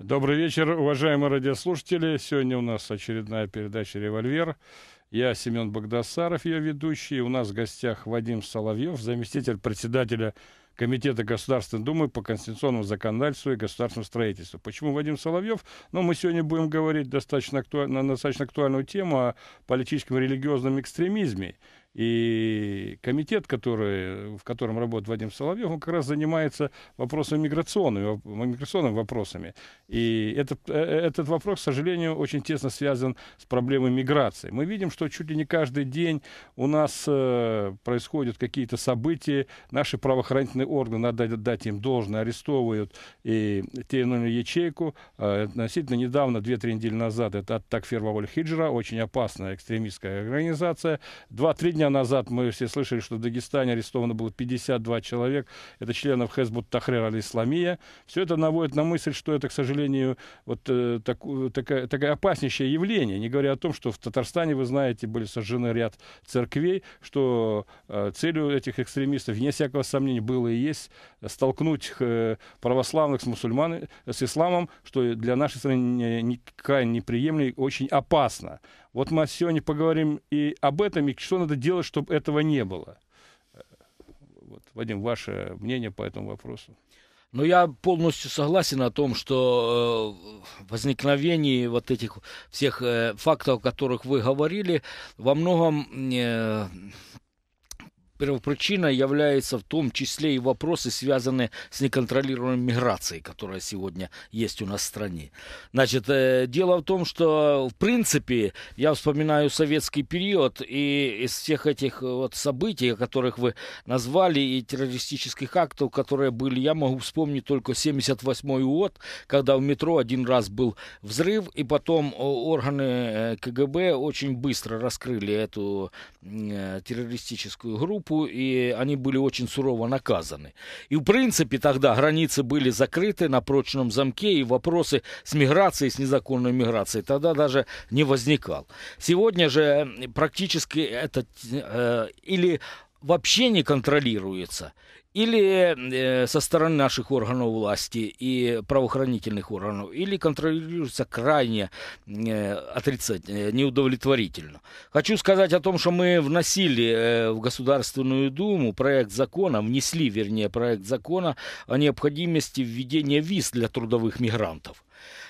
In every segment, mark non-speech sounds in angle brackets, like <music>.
Добрый вечер, уважаемые радиослушатели. Сегодня у нас очередная передача «Револьвер». Я Семен Богдасаров, ее ведущий. У нас в гостях Вадим Соловьев, заместитель председателя Комитета Государственной Думы по конституционному законодательству и государственному строительству. Почему Вадим Соловьев? Ну, мы сегодня будем говорить достаточно актуаль... на достаточно актуальную тему о политическом и религиозном экстремизме. И комитет, который, в котором работает Вадим Соловьев, он как раз занимается вопросами миграционными, миграционными вопросами. И этот, э, этот вопрос, к сожалению, очень тесно связан с проблемой миграции. Мы видим, что чуть ли не каждый день у нас э, происходят какие-то события. Наши правоохранительные органы, надо дать им должное, арестовывают и те иную ячейку. Э, относительно недавно, 2-3 недели назад, это Атак Ферваволь Хиджра, очень опасная экстремистская организация. 2-3 дня назад мы все слышали, что в Дагестане арестовано было 52 человек. Это членов Хезбут Тахрер аль Все это наводит на мысль, что это, к сожалению, вот э, так, э, такая, такая опаснейшее явление. Не говоря о том, что в Татарстане, вы знаете, были сожжены ряд церквей, что э, целью этих экстремистов, вне всякого сомнения, было и есть столкнуть э, православных с мусульманами, э, с исламом, что для нашей страны никакая неприемлемая, очень опасно. Вот мы сегодня поговорим и об этом, и что надо делать, чтобы этого не было. Вот, Вадим, ваше мнение по этому вопросу? Но ну, я полностью согласен о том, что э, возникновение вот этих всех э, фактов, о которых вы говорили, во многом э, первопричиной является в том числе и вопросы, связанные с неконтролируемой миграцией, которая сегодня есть у нас в стране. Значит, э, дело в том, что, в принципе, я вспоминаю советский период, и из всех этих э, вот событий, которых вы назвали, и террористических актов, которые были, я могу вспомнить только 78-й год, когда в метро один раз был взрыв, и потом э, органы э, КГБ очень быстро раскрыли эту террористическую группу, группу, и они были очень сурово наказаны. И, в принципе, тогда границы были закрыты на прочном замке, и вопросы с миграцией, с незаконной миграцией тогда даже не возникал. Сегодня же практически этот э, или вообще не контролируется или э, со стороны наших органов власти и правоохранительных органов, или контролируется крайне э, отрицательно, э, неудовлетворительно. Хочу сказать о том, что мы вносили э, в Государственную Думу проект закона, внесли, вернее, проект закона о необходимости введения виз для трудовых мигрантов.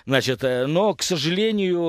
Значит, э, но, к сожалению,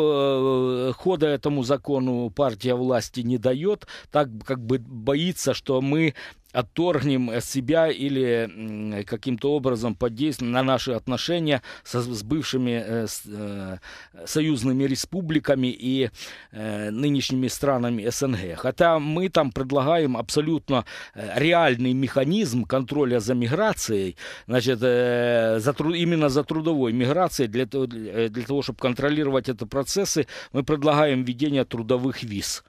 э, хода этому закону партия власти не дает, так как бы боится, что мы отторгнем э, себя или каким-то образом подействуем на наши отношения со, с бывшими э, с, э, союзными республиками и э, нынешними странами СНГ. Хотя мы там предлагаем абсолютно э, реальный механизм контроля за миграцией, значит, э, за, именно за трудовой миграцией, для, для того, чтобы контролировать эти процессы, мы предлагаем введение трудовых виз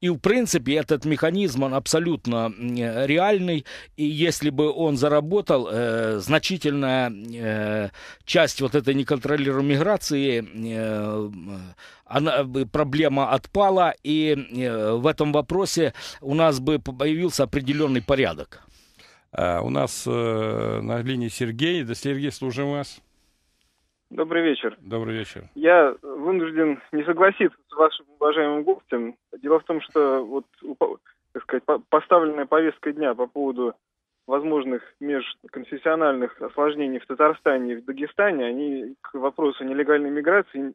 и, в принципе, этот механизм, он абсолютно реальный. И если бы он заработал, э, значительная э, часть вот этой неконтролируемой миграции, э, она, э, проблема отпала. И э, в этом вопросе у нас бы появился определенный порядок. А у нас э, на линии Сергей. Да, Сергей, служим вас. Добрый вечер. Добрый вечер. Я вынужден не согласиться с вашим уважаемым гостем. Дело в том, что вот, так сказать, поставленная повестка дня по поводу возможных межконфессиональных осложнений в Татарстане и в Дагестане, они к вопросу нелегальной миграции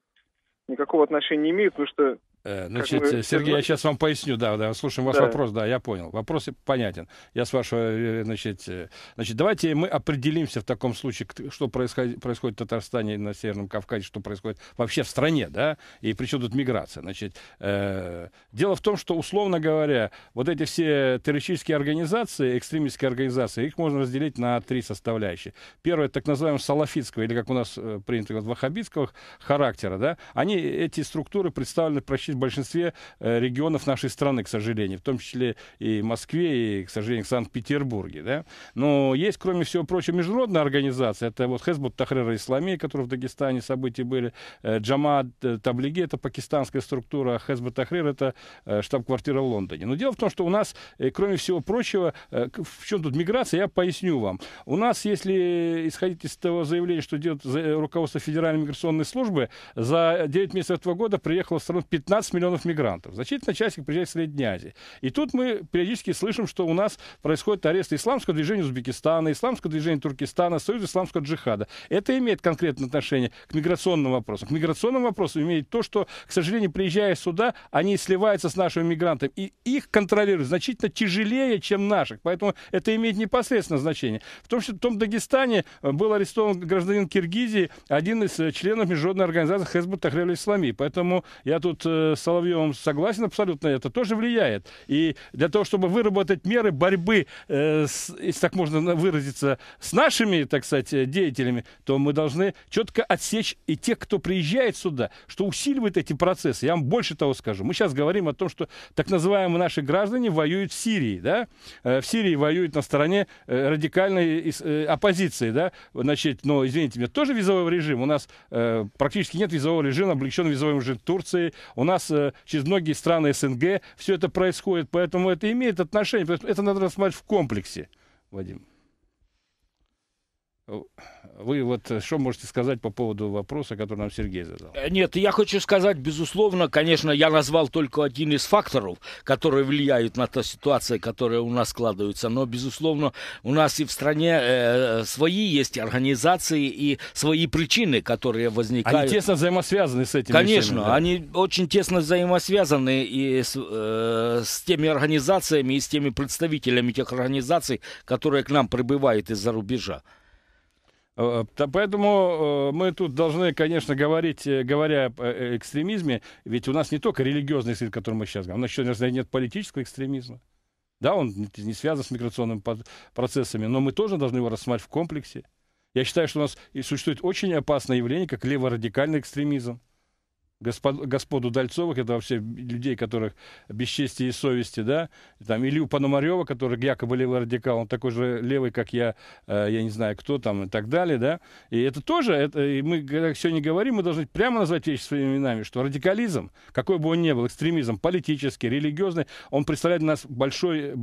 никакого отношения не имеют, потому что Э, значит, вы... Сергей, я сейчас вам поясню, да, да, слушаем ваш да. вопрос, да, я понял, вопрос понятен. Я с вашего, э, значит, э, значит, давайте мы определимся в таком случае, что происходит, происходит в Татарстане, на Северном Кавказе, что происходит вообще в стране, да, и причем тут миграция, значит. Э, дело в том, что, условно говоря, вот эти все террористические организации, экстремистские организации, их можно разделить на три составляющие. Первое, так называемое салафитского, или как у нас принято, говорить ваххабитского характера, да, они, эти структуры представлены практически в большинстве э, регионов нашей страны, к сожалению, в том числе и Москве, и, к сожалению, в Санкт-Петербурге. Да? Но есть, кроме всего прочего, международная организация, это вот Хезбут Тахрера Исламия, который в Дагестане события были, э, Джамаат э, Таблиги, это пакистанская структура, а Хезбут Тахрер, это штаб-квартира в Лондоне. Но дело в том, что у нас, кроме всего прочего, в чем тут миграция, я поясню вам. У нас, если исходить из того заявления, что делает руководство Федеральной миграционной службы, за 9 месяцев этого года приехало в страну 15 15 миллионов мигрантов. Значительная часть их приезжает из Средней Азии. И тут мы периодически слышим, что у нас происходит арест исламского движения Узбекистана, исламского движения Туркестана, Союза исламского джихада. Это имеет конкретное отношение к миграционным вопросам. К миграционным вопросам имеет то, что, к сожалению, приезжая сюда, они сливаются с нашими мигрантами. И их контролируют значительно тяжелее, чем наших. Поэтому это имеет непосредственное значение. В том, числе в том Дагестане э, был арестован гражданин Киргизии, один из э, членов международной организации Хезбут Тахрель Ислами. Поэтому я тут э, с Соловьевым согласен абсолютно, это тоже влияет. И для того, чтобы выработать меры борьбы, э, с, если так можно выразиться, с нашими, так сказать, э, деятелями, то мы должны четко отсечь и тех, кто приезжает сюда, что усиливает эти процессы. Я вам больше того скажу. Мы сейчас говорим о том, что так называемые наши граждане воюют в Сирии, да? Э, в Сирии воюют на стороне э, радикальной э, оппозиции, да? Значит, но, извините меня, тоже визовый режим. У нас э, практически нет визового режима, облегчен визовым режим Турции. У нас нас, э, через многие страны СНГ все это происходит, поэтому это имеет отношение, это надо рассматривать в комплексе, Вадим. Вы вот э, что можете сказать по поводу вопроса, который нам Сергей задал? Э, нет, я хочу сказать, безусловно, конечно, я назвал только один из факторов, которые влияют на ту ситуацию, которая у нас складывается. Но, безусловно, у нас и в стране э, э, свои есть организации и свои причины, которые возникают. Они тесно взаимосвязаны с этими Конечно, всеми, да? они очень тесно взаимосвязаны и с, э, с теми организациями, и с теми представителями тех организаций, которые к нам прибывают из-за рубежа. Э, э, поэтому э, мы тут должны, конечно, говорить, говоря об экстремизме, ведь у нас не только религиозный экстремизм, который мы сейчас говорим, у нас еще нет политического экстремизма. Да, он не связан с миграционными процессами, но мы тоже должны его рассматривать в комплексе. Я считаю, что у нас существует очень опасное явление, как леворадикальный экстремизм господу Дальцовых, это вообще людей, которых без чести и совести, да, там Илью Пономарева, который якобы левый радикал, он такой же левый, как я, э, я не знаю, кто там и так далее, да, и это тоже, это, и мы, когда сегодня говорим, мы должны прямо назвать вещи своими именами, что радикализм, какой бы он ни был, экстремизм, политический, религиозный, он представляет для нас большой,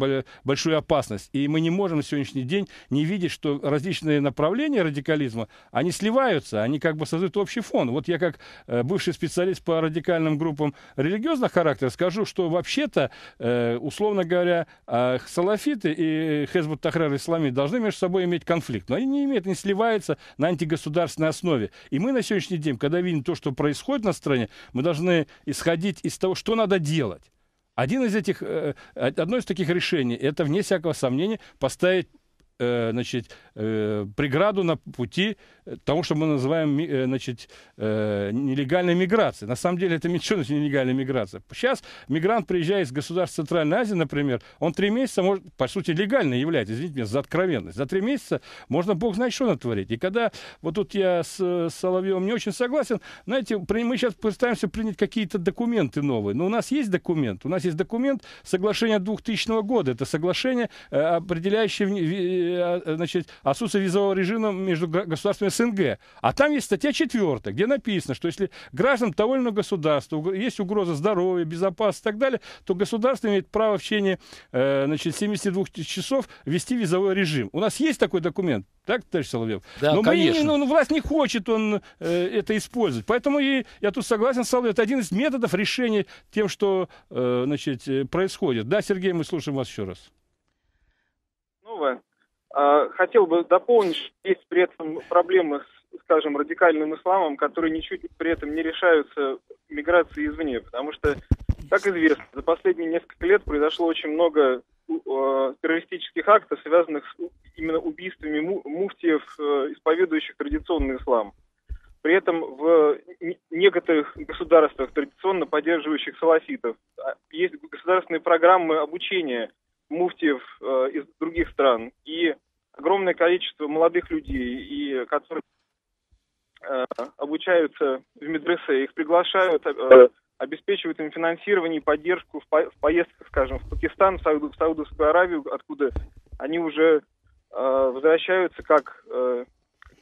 большую опасность, и мы не можем на сегодняшний день не видеть, что различные направления радикализма, они сливаются, они как бы создают общий фон. Вот я как э, бывший специалист специалист по радикальным группам религиозного характера, скажу, что вообще-то, э, условно говоря, э, салафиты и Хезбут Тахрар Ислами должны между собой иметь конфликт. Но они не имеют, не сливаются на антигосударственной основе. И мы на сегодняшний день, когда видим то, что происходит на стране, мы должны исходить из того, что надо делать. Один из этих, э, одно из таких решений, это, вне всякого сомнения, поставить Э, значит, э, преграду на пути э, того, что мы называем значит, нелегальной миграцией. На самом деле это ничего не нелегальная миграция. Сейчас мигрант приезжает из государств Центральной Азии, например, он три месяца, может, по сути, легально является, извините меня за откровенность. За три месяца можно бог знает что натворить. И когда, вот тут я с Соловьевым не очень согласен, знаете, мы сейчас пытаемся принять какие-то документы новые. Но у нас есть документ. У нас есть документ соглашения 2000 года. Это соглашение, определяющее Э, значит, отсутствие визового режима между государствами СНГ. А там есть статья 4, где написано, что если гражданам того или иного государства есть угроза здоровья, безопасности и так далее, то государство имеет право в течение э, значит, 72 часов вести визовой режим. У нас есть такой документ, так, товарищ Соловьев? Да, Но конечно. Но ну, ну, власть не хочет он э, это использовать. Поэтому и, я тут согласен с Соловьевым, это один из методов решения тем, что э, значит, э, происходит. Да, Сергей, мы слушаем вас еще раз. Ну, а, хотел бы дополнить, что есть при этом проблемы с, скажем, радикальным исламом, которые ничуть при этом не решаются миграцией извне, потому что, как известно, за последние несколько лет произошло очень много а, террористических актов, связанных с именно убийствами муфтиев, э, исповедующих традиционный ислам. При этом в некоторых государствах, традиционно поддерживающих салафитов, а, есть государственные программы обучения муфтиев э, из других стран. И огромное количество молодых людей, и которые э, обучаются в медресе, их приглашают, э, обеспечивают им финансирование и поддержку в, по в поездках, скажем, в Пакистан, в, Сауду в Саудовскую Аравию, откуда они уже э, возвращаются как э,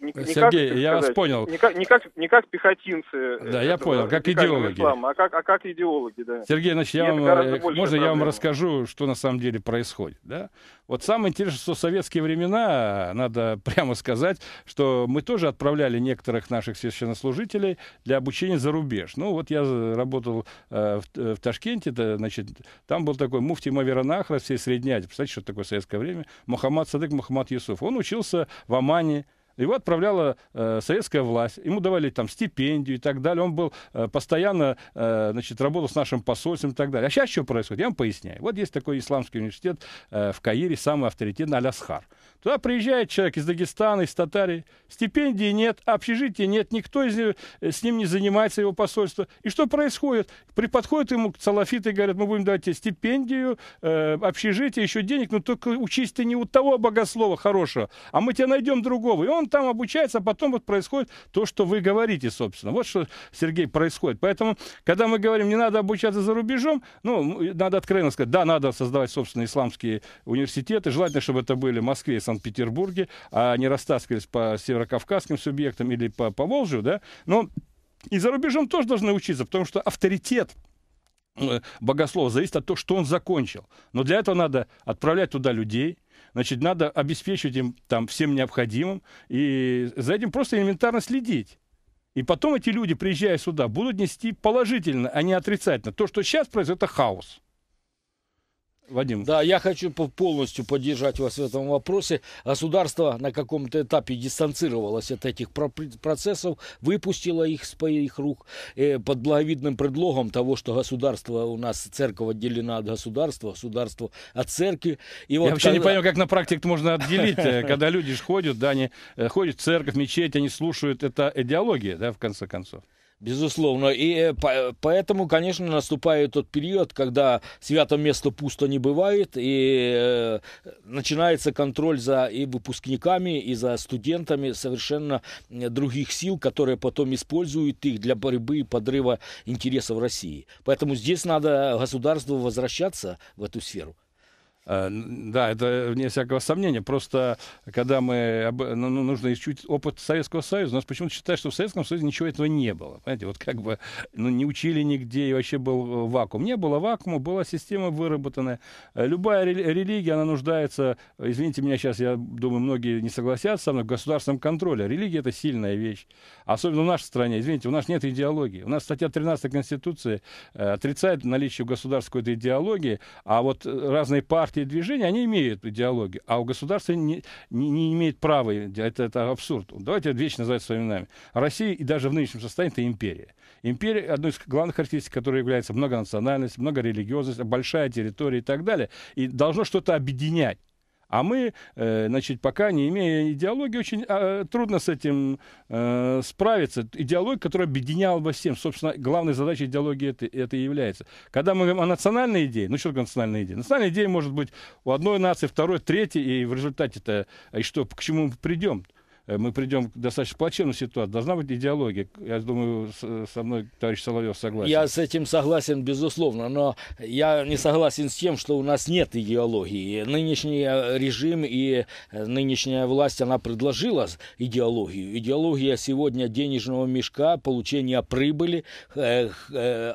не, не Сергей, как, я сказать, вас понял. Не не, как, не как пехотинцы. Э, да, я понял, э, как идеологи. Ислама, а, как, а как идеологи, да. Сергей, значит, я вам, э, можно проблема. я вам расскажу, что на самом деле происходит, да? Вот самое интересное, что в советские времена, надо <laughs> прямо сказать, что мы тоже отправляли некоторых наших священнослужителей для обучения за рубеж. Ну, вот я работал э, в, в Ташкенте, да, значит, там был такой муфти Маверанахра, все Средней Азии. Представляете, что такое советское время? Мухаммад Садык Мухаммад Юсуф. Он учился в Амане, его отправляла э, советская власть. Ему давали там стипендию и так далее. Он был э, постоянно, э, значит, работал с нашим посольством и так далее. А сейчас что происходит? Я вам поясняю. Вот есть такой исламский университет э, в Каире, самый авторитетный, Алясхар. Туда приезжает человек из Дагестана, из Татарии. Стипендии нет, общежития нет, никто из, него, э, с ним не занимается его посольство. И что происходит? При подходит ему салафиты и говорят, мы будем давать тебе стипендию, э, общежитие, еще денег, но только учись ты не у того богослова хорошего, а мы тебя найдем другого. И он там обучается, а потом вот происходит то, что вы говорите, собственно. Вот что, Сергей, происходит. Поэтому, когда мы говорим, не надо обучаться за рубежом, ну, надо откровенно сказать, да, надо создавать собственные исламские университеты, желательно, чтобы это были в Москве и Санкт-Петербурге, а не растаскивались по северокавказским субъектам или по, по Волжью, да, но и за рубежом тоже должны учиться, потому что авторитет э, богослова зависит от того, что он закончил. Но для этого надо отправлять туда людей, Значит, надо обеспечивать им там всем необходимым и за этим просто элементарно следить. И потом эти люди, приезжая сюда, будут нести положительно, а не отрицательно. То, что сейчас происходит, это хаос. Вадим. Да, я хочу полностью поддержать вас в этом вопросе. Государство на каком-то этапе дистанцировалось от этих процессов, выпустило их с их рук э, под благовидным предлогом того, что государство у нас, церковь отделена от государства, государство от церкви. И вот я вообще когда... не понимаю, как на практике можно отделить, э, когда люди ходят, да, они э, ходят в церковь, мечеть, они слушают, это идеология, да, в конце концов. Безусловно. И э, э, поэтому, конечно, наступает тот период, когда свято место пусто не бывает, и э, начинается контроль за и выпускниками, и за студентами совершенно других сил, которые потом используют их для борьбы и подрыва интересов России. Поэтому здесь надо государству возвращаться в эту сферу. Э, да, это вне всякого сомнения. Просто когда мы... Ну, ну, нужно изучить опыт Советского Союза. У нас почему-то считают, что в Советском Союзе ничего этого не было. Понимаете, вот как бы ну, не учили нигде, и вообще был э, вакуум. Не было вакуума, была система выработанная. Э, любая религия, она нуждается... Извините меня, сейчас я думаю, многие не согласятся со мной, в государственном контроле. Религия — это сильная вещь. Особенно в нашей стране. Извините, у нас нет идеологии. У нас статья 13 Конституции отрицает наличие государственной идеологии, а вот разные партии партии движения, они имеют идеологию, а у государства не, не, не имеет права, это, это абсурд. Давайте вечно называть своими именами. Россия и даже в нынешнем состоянии это империя. Империя, одной из главных характеристик, которая является многонациональность, многорелигиозность, большая территория и так далее. И должно что-то объединять. А мы, э, значит, пока не имея идеологии, очень э, трудно с этим э, справиться. Идеология, которая объединяла бы всем. Собственно, главной задачей идеологии это, это и является. Когда мы говорим о национальной идее, ну что такое национальная идея? Национальная идея может быть у одной нации, второй, третьей, и в результате-то, и что, к чему мы придем? Э, мы придем к достаточно плачевной ситуации. Должна быть идеология. Я думаю, со мной товарищ Соловьев согласен. Я с этим согласен, безусловно, но я не согласен с тем, что у нас нет идеологии. Нынешний э, режим и э, нынешняя власть, она предложила идеологию. Идеология сегодня денежного мешка, получения прибыли,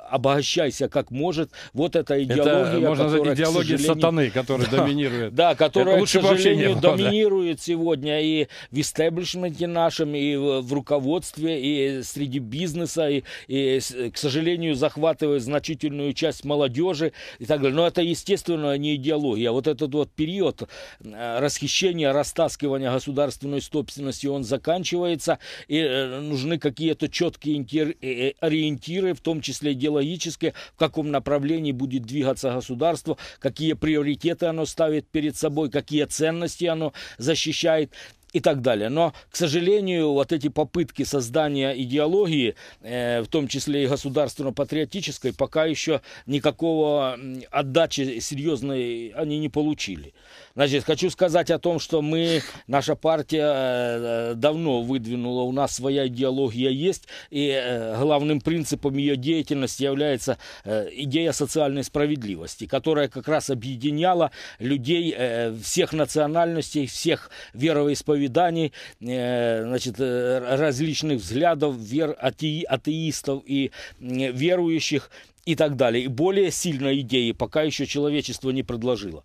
обогащайся как может. Вот эта идеология, это, можно которая, идеология сатаны, которая <laughs> да, доминирует. Да, которая, лучше к сожалению, доминирует сегодня и в истебле истеблишменте нашем, и в руководстве, и среди бизнеса, и, и к сожалению, захватывает значительную часть молодежи и так далее. Но это, естественно, не идеология. Вот этот вот период э, расхищения, растаскивания государственной собственности, он заканчивается, и э, нужны какие-то четкие э, ориентиры, в том числе идеологические, в каком направлении будет двигаться государство, какие приоритеты оно ставит перед собой, какие ценности оно защищает и так далее. Но, к сожалению, вот эти попытки создания идеологии, э, в том числе и государственно-патриотической, пока еще никакого отдачи серьезной они не получили. Значит, хочу сказать о том, что мы, наша партия э, э, давно выдвинула, у нас своя идеология есть, и главным принципом ее деятельности является идея социальной справедливости, которая как раз объединяла людей всех национальностей, всех вероисповеданий, вероисповеданий, э, значит, э, различных взглядов вер атеи, атеистов и верующих и так далее. И более сильной идеи пока еще человечество не предложило.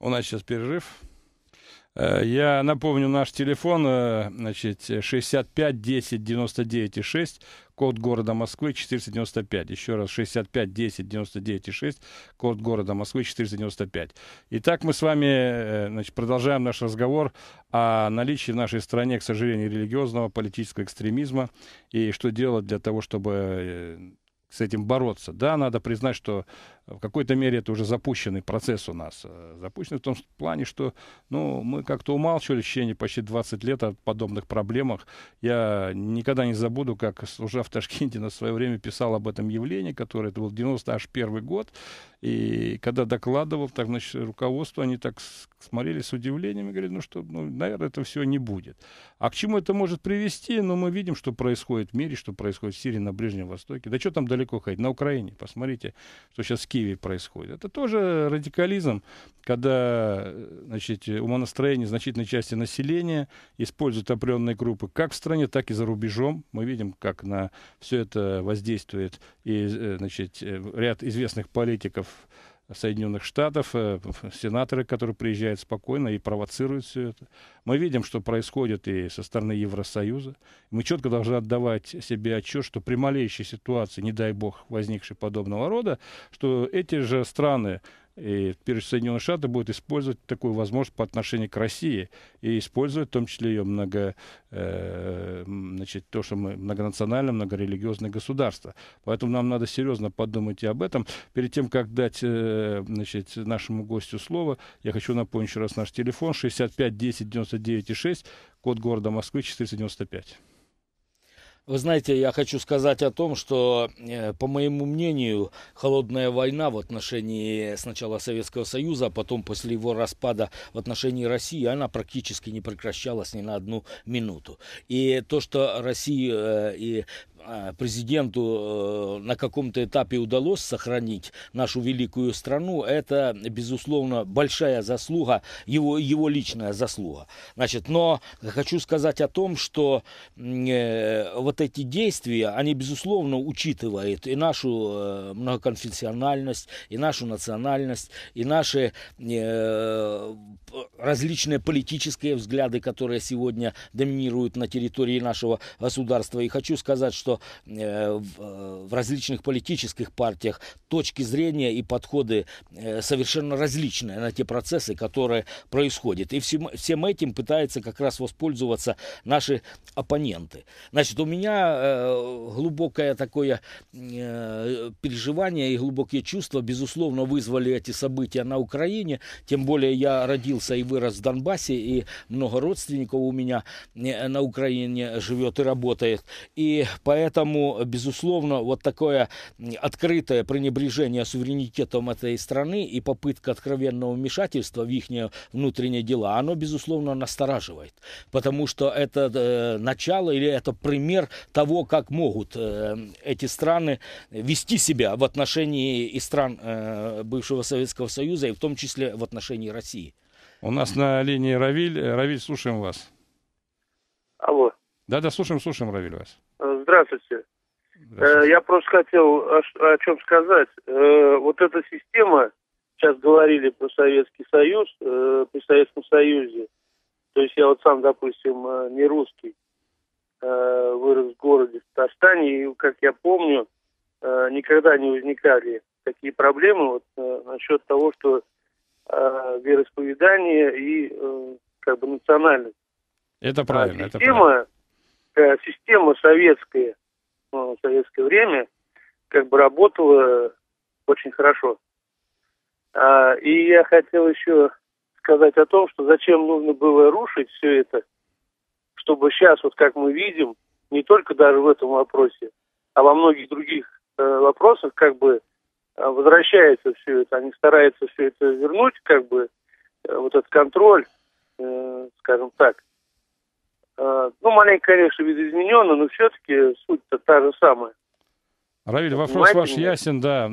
У нас сейчас перерыв. Э, я напомню наш телефон, э, значит, 65 10 99 и 6, код города Москвы 495. Еще раз, 65 10 99 и 6, код города Москвы 495. Итак, мы с вами э, значит, продолжаем наш разговор о наличии в нашей стране, к сожалению, религиозного, политического экстремизма и что делать для того, чтобы с этим бороться. Да, надо признать, что в какой-то мере это уже запущенный процесс у нас. Э, запущенный в том плане, что ну, мы как-то умалчивали в течение почти 20 лет о подобных проблемах. Я никогда не забуду, как, уже в Ташкенте, на свое время писал об этом явлении, которое это был 91 год. И когда докладывал, так, значит, руководство, они так смотрели с удивлением и говорили, ну что, ну, наверное, это все не будет. А к чему это может привести? Ну, мы видим, что происходит в мире, что происходит в Сирии, на Ближнем Востоке. Да что там далеко ходить? На Украине. Посмотрите, что сейчас Киеве происходит. Это тоже радикализм, когда э, значит, э, умонастроение значительной части населения используют определенные группы как в стране, так и за рубежом. Мы видим, как на все это воздействует и э, значит, ряд известных политиков Соединенных Штатов, сенаторы, которые приезжают спокойно и провоцируют все это. Мы видим, что происходит и со стороны Евросоюза. Мы четко должны отдавать себе отчет, что при малейшей ситуации, не дай бог, возникшей подобного рода, что эти же страны, и прежде Соединенные Штаты будут использовать такую возможность по отношению к России и использовать в том числе ее много, э, значит, то, что мы многонациональное, многорелигиозное государство. Поэтому нам надо серьезно подумать и об этом. Перед тем, как дать э, значит, нашему гостю слово, я хочу напомнить еще раз наш телефон 65 10 95 99,6, код города Москвы 495. Вы знаете, я хочу сказать о том, что, э, по моему мнению, холодная война в отношении сначала Советского Союза, а потом после его распада в отношении России, она практически не прекращалась ни на одну минуту. И то, что Россия э, и а, президенту э, на каком-то этапе удалось сохранить нашу великую страну, это, безусловно, большая заслуга, его, его личная заслуга. Значит, но хочу сказать о том, что э, вот эти действия, они, безусловно, учитывают и нашу э, многоконфессиональность, и нашу национальность, и наши различные политические взгляды, которые сегодня доминируют на территории нашего государства. И хочу сказать, что Э, э, в различных политических партиях точки зрения и подходы э, совершенно различные на те процессы, которые происходят. И всем, всем этим пытаются как раз воспользоваться наши оппоненты. Значит, у меня глубокое такое переживание и глубокие чувства, безусловно, вызвали эти события на Украине. Тем более я родился и вырос в Донбассе, и много родственников у меня на Украине живет и работает. И поэтому Поэтому, безусловно, вот такое открытое пренебрежение суверенитетом этой страны и попытка откровенного вмешательства в их внутренние дела, оно, безусловно, настораживает. Потому что это э, начало или это пример того, как могут э, эти страны вести себя в отношении и стран э, бывшего Советского Союза, и в том числе в отношении России. У нас на линии Равиль. Равиль, слушаем вас. Алло. Да-да, слушаем, слушаем, Равиль, вас. Здравствуйте. Э, Здравствуйте. Я просто хотел о, о чем сказать. Э, вот эта система, сейчас говорили про Советский Союз, э, при Советском Союзе, то есть я вот сам, допустим, не русский, вырос в городе в Татарстане, и, как я помню, никогда не возникали такие проблемы вот, насчет того, что вероисповедание и как бы национальность. Это правильно. А система, это правильно система советская, ну, в советское время, как бы работала очень хорошо. А, и я хотел еще сказать о том, что зачем нужно было рушить все это, чтобы сейчас, вот как мы видим, не только даже в этом вопросе, а во многих других э, вопросах, как бы э, возвращается все это, они стараются все это вернуть, как бы э, вот этот контроль, э, скажем так, Э, ну, маленько, конечно, видоизмененно, но все-таки суть-то та же самая. Равиль, вопрос ваш ясен, да.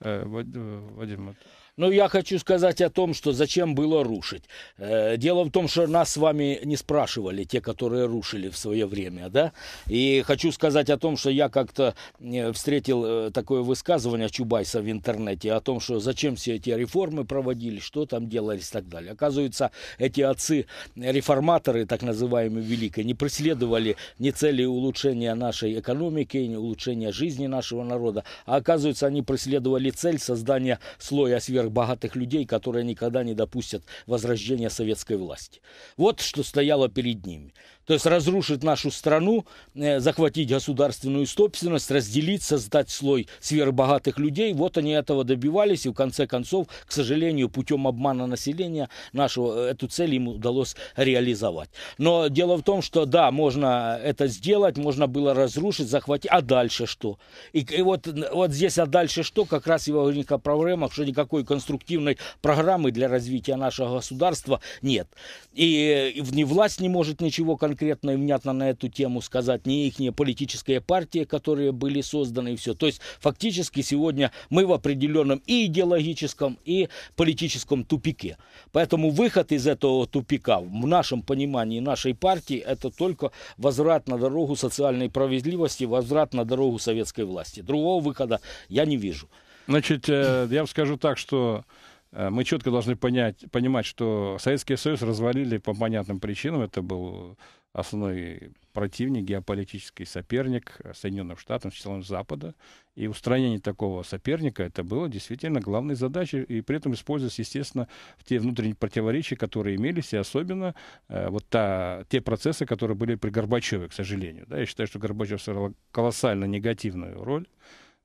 Э, э, Вадим, но ну, я хочу сказать о том, что зачем было рушить. Э, дело в том, что нас с вами не спрашивали, те, которые рушили в свое время, да? И хочу сказать о том, что я как-то э, встретил э, такое высказывание Чубайса в интернете о том, что зачем все эти реформы проводили, что там делались и так далее. Оказывается, эти отцы-реформаторы, так называемые великие, не преследовали ни цели улучшения нашей экономики, ни улучшения жизни нашего народа, а оказывается, они преследовали цель создания слоя сверх руках богатых людей, которые никогда не допустят возрождения советской власти. Вот что стояло перед ними. То есть разрушить нашу страну, э, захватить государственную собственность, разделить, создать слой сверхбогатых людей. Вот они этого добивались, и в конце концов, к сожалению, путем обмана населения нашего э, эту цель им удалось реализовать. Но дело в том, что да, можно это сделать, можно было разрушить, захватить, а дальше что? И, и вот, вот здесь, а дальше что, как раз его возникла проблема, что никакой конструктивной программы для развития нашего государства нет. И, и власть не может ничего конкретного конкретно и внятно на эту тему сказать, ни их политические партии, которые были созданы и все. То есть фактически сегодня мы в определенном и идеологическом, и политическом тупике. Поэтому выход из этого тупика в нашем понимании нашей партии это только возврат на дорогу социальной справедливости, возврат на дорогу советской власти. Другого выхода я не вижу. Значит, э, я вам скажу так, что э, мы четко должны понять, понимать, что Советский Союз развалили по понятным причинам. Это был основной противник, геополитический соперник Соединенных Штатов, членом Запада. И устранение такого соперника это было действительно главной задачей, и при этом использовались, естественно, в те внутренние противоречия, которые имелись, и особенно э, вот та, те процессы, которые были при Горбачеве, к сожалению. Да, я считаю, что Горбачев сыграл колоссально негативную роль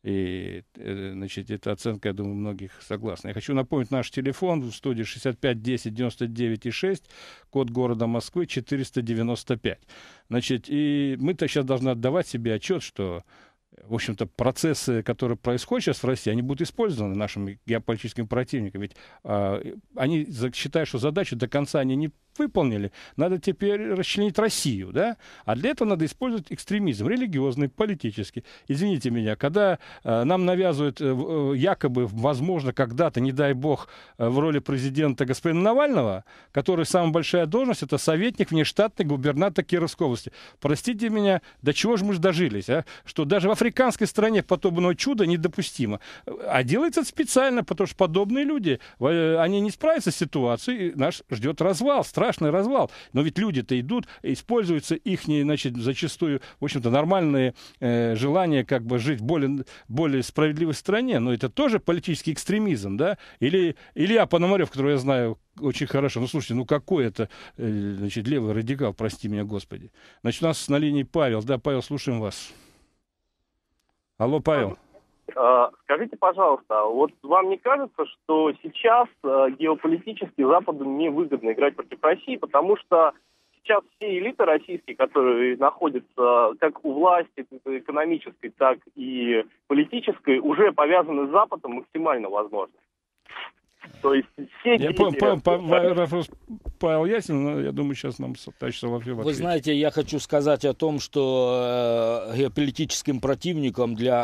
и, э, значит, эта оценка, я думаю, многих согласна. Я хочу напомнить наш телефон в студии 65 10 99 и 6, код города Москвы 495. Значит, и мы-то сейчас должны отдавать себе отчет, что в общем-то, процессы, которые происходят сейчас в России, они будут использованы нашими геополитическими противниками. Ведь э, они считают, что задачу до конца они не выполнили. Надо теперь расчленить Россию, да? А для этого надо использовать экстремизм религиозный, политический. Извините меня, когда э, нам навязывают э, э якобы, возможно, когда-то, не дай бог, э, в роли президента господина Навального, который самая большая должность, это советник внештатный губернатор Кировской области. Простите меня, до чего же мы же дожились, а? Что даже в африканской стране подобного чуда недопустимо. А делается это специально, потому что подобные люди, э, они не справятся с ситуацией, и нас ждет развал страны страшный развал. Но ведь люди-то идут, используются их, значит, зачастую, в общем-то, нормальные э, желания как бы жить в более, более справедливой стране. Но это тоже политический экстремизм, да? Или Илья Пономарев, которого я знаю, очень хорошо. Ну, слушайте, ну какой это, э, значит, левый радикал, прости меня, Господи. Значит, у нас на линии Павел. Да, Павел, слушаем вас. Алло, Павел. А, скажите, пожалуйста, а вот вам не кажется, что сейчас э, геополитически Западу невыгодно играть против России, потому что сейчас все элиты российские, которые находятся как у власти экономической, так и политической, уже повязаны с Западом максимально возможно. То есть все я по, по, по, вопрос Павел Ясин, но я думаю, сейчас нам товарищ Соловьев ответит. Вы знаете, я хочу сказать о том, что э, геополитическим противником для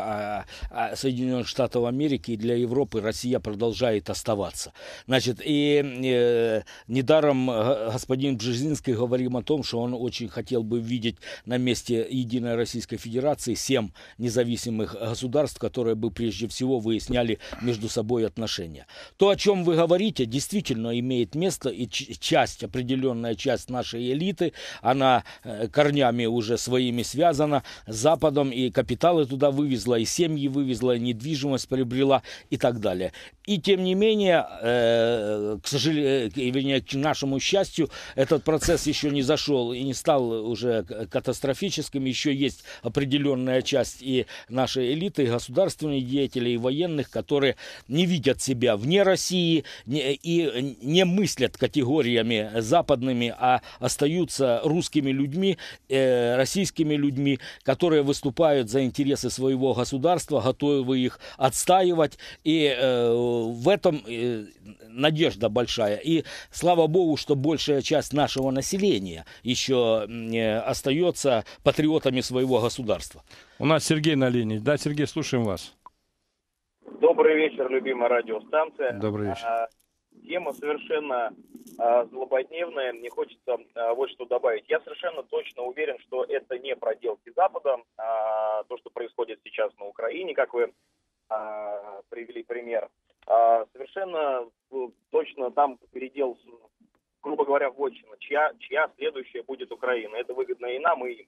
а, а, Соединенных Штатов Америки и для Европы Россия продолжает оставаться. Значит, и э, недаром э, господин Бжезинский говорил о том, что он очень хотел бы видеть на месте Единой Российской Федерации семь независимых государств, которые бы прежде всего выясняли между собой отношения. То, о чем вы говорите, действительно имеет место и часть, определенная часть нашей элиты, она э, корнями уже своими связана с Западом, и капиталы туда вывезла, и семьи вывезла, и недвижимость приобрела и так далее. И тем не менее, э, к сожалению, э, вернее, к нашему счастью, этот процесс еще не зашел и не стал уже катастрофическим. Еще есть определенная часть и нашей элиты, и государственных деятелей, и военных, которые не видят себя вне России, и не, и не мыслят категориями западными, а остаются русскими людьми, э, российскими людьми, которые выступают за интересы своего государства, готовы их отстаивать. И э, в этом э, надежда большая. И слава богу, что большая часть нашего населения еще э, остается патриотами своего государства. У нас Сергей на линии. Да, Сергей, слушаем вас. Добрый вечер, любимая радиостанция. Добрый а, вечер. А, тема совершенно а, злободневная. Мне хочется а, вот что добавить. Я совершенно точно уверен, что это не проделки Запада. А, то, что происходит сейчас на Украине, как вы а, привели пример, а, совершенно э, точно там передел, грубо говоря, вотчина. Чья, чья следующая будет Украина? Это выгодно и нам, и им.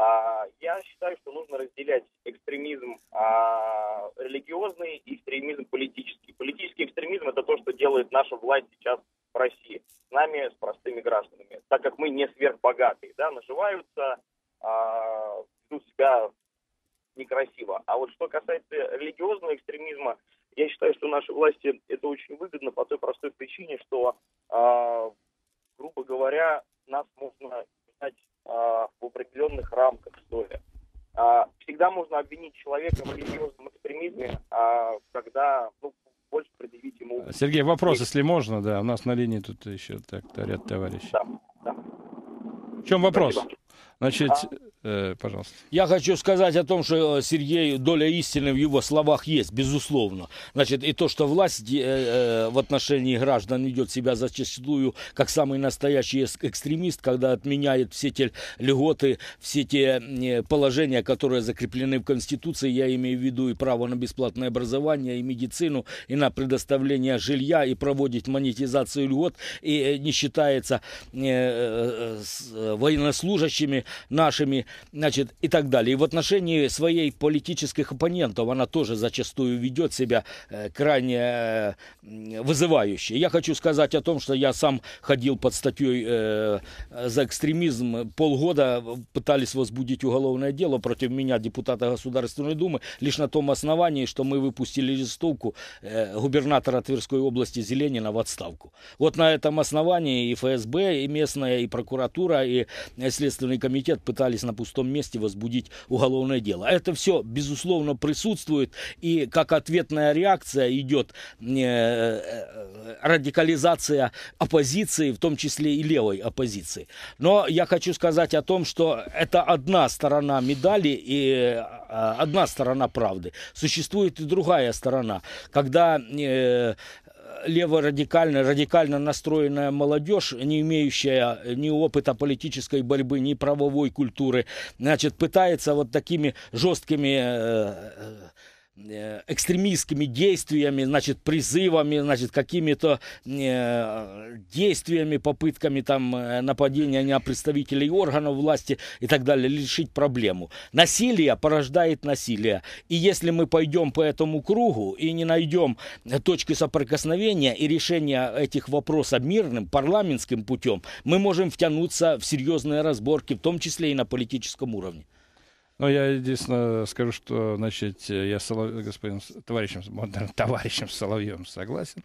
А, я считаю, что нужно разделять экстремизм а, религиозный и экстремизм политический. Политический экстремизм – это то, что делает наша власть сейчас в России с нами, с простыми гражданами, так как мы не сверхбогатые, да, наживаются, а, себя некрасиво. А вот что касается религиозного экстремизма, я считаю, что нашей власти это очень выгодно по той простой причине, что, а, грубо говоря, нас можно знать а, в определенных рамках, что ли. А, всегда можно обвинить человека в религиозном экстремизме, а, когда ну, больше предъявить ему... Сергей, вопрос, если можно, да, у нас на линии тут еще так ряд товарищей. Да, да. В чем вопрос? Спасибо. Значит, а? э, пожалуйста. Я хочу сказать о том, что э, Сергей, доля истины в его словах есть, безусловно. Значит, и то, что власть э, э в отношении граждан ведет себя зачастую как самый настоящий экстремист, когда отменяет все те льготы, все те э, положения, которые закреплены в Конституции, я имею в виду и право на бесплатное образование, и медицину, и на предоставление жилья, и проводит монетизацию льгот, и не считается э, э, с, военнослужащими нашими, значит, и так далее. И в отношении своей политических оппонентов она тоже зачастую ведет себя э, крайне э, вызывающе. Я хочу сказать о том, что я сам ходил под статьей э, за экстремизм. Полгода пытались возбудить уголовное дело против меня, депутата Государственной Думы, лишь на том основании, что мы выпустили листовку губернатора Тверской области Зеленина в отставку. Вот на этом основании и ФСБ, и местная, и прокуратура, и Следственный комитет комитет пытались на пустом месте возбудить уголовное дело. А это все, безусловно, присутствует, и как ответная реакция идет э, э, э, радикализация оппозиции, в том числе и левой оппозиции. Но я хочу сказать о том, что это одна сторона медали и одна сторона правды. Существует и другая сторона, когда леворадикальная, радикально настроенная молодежь, не имеющая ни опыта политической борьбы, ни правовой культуры, значит, пытается вот такими жесткими э, Э, экстремистскими действиями, значит, призывами, значит, какими-то э, действиями, попытками там э, нападения на представителей органов власти и так далее, лишить проблему. Насилие порождает насилие. И если мы пойдем по этому кругу и не найдем точки соприкосновения и решения этих вопросов мирным, парламентским путем, мы можем втянуться в серьезные разборки, в том числе и на политическом уровне. Но я единственное скажу, что, значит, я с Солов... господином товарищем, <laughs> товарищем Соловьем согласен.